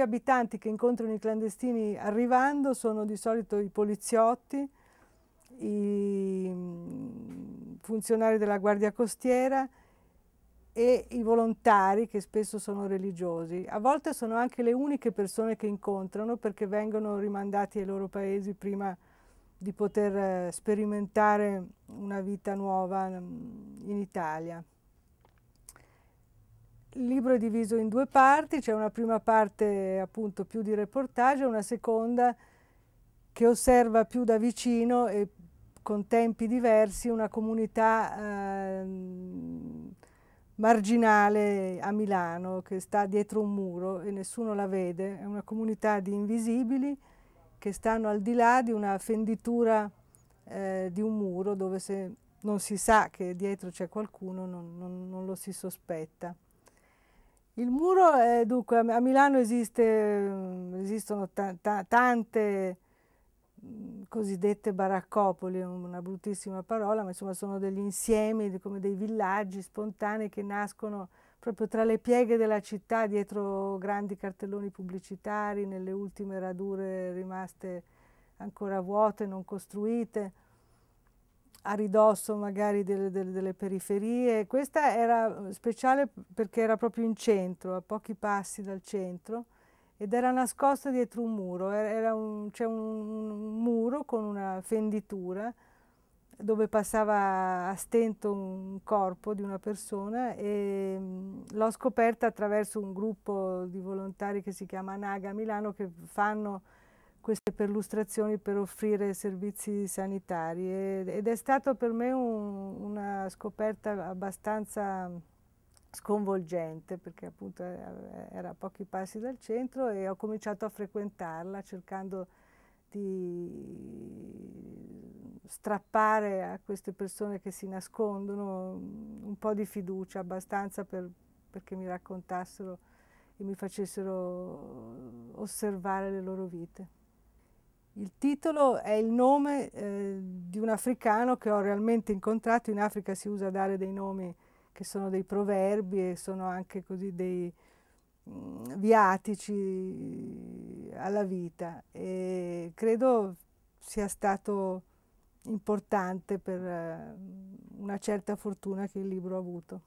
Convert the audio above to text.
primi abitanti che incontrano i clandestini arrivando sono di solito i poliziotti, i mm, funzionari della Guardia Costiera e i volontari che spesso sono religiosi. A volte sono anche le uniche persone che incontrano perché vengono rimandati ai loro paesi prima di poter eh, sperimentare una vita nuova mm, in Italia. Il libro è diviso in due parti, c'è una prima parte appunto più di reportage, una seconda che osserva più da vicino e con tempi diversi una comunità eh, marginale a Milano che sta dietro un muro e nessuno la vede, è una comunità di invisibili che stanno al di là di una fenditura eh, di un muro dove se non si sa che dietro c'è qualcuno non, non, non lo si sospetta. Il muro, è, dunque, a Milano esiste, mm, esistono tante mm, cosiddette baraccopoli, una bruttissima parola, ma insomma sono degli insiemi, come dei villaggi spontanei che nascono proprio tra le pieghe della città, dietro grandi cartelloni pubblicitari, nelle ultime radure rimaste ancora vuote, non costruite a ridosso magari delle, delle, delle, periferie. Questa era eh, speciale perché era proprio in centro, a pochi passi dal centro, ed era nascosta dietro un muro. Er-, c'è un, un, un, muro con una fenditura dove passava a stento un corpo di una persona e mm, l'ho scoperta attraverso un gruppo di volontari che si chiama Naga Milano che fanno queste perlustrazioni per offrire servizi sanitari ed è stata per me un, una scoperta abbastanza sconvolgente perché appunto era a pochi passi dal centro e ho cominciato a frequentarla cercando di strappare a queste persone che si nascondono un po' di fiducia abbastanza per, perché mi raccontassero e mi facessero osservare le loro vite. Il titolo è il nome eh, di un africano che ho realmente incontrato. In Africa si usa dare dei nomi che sono dei proverbi e sono anche così dei mh, mm, viatici alla vita. E credo sia stato importante per eh, una certa fortuna che il libro ha avuto.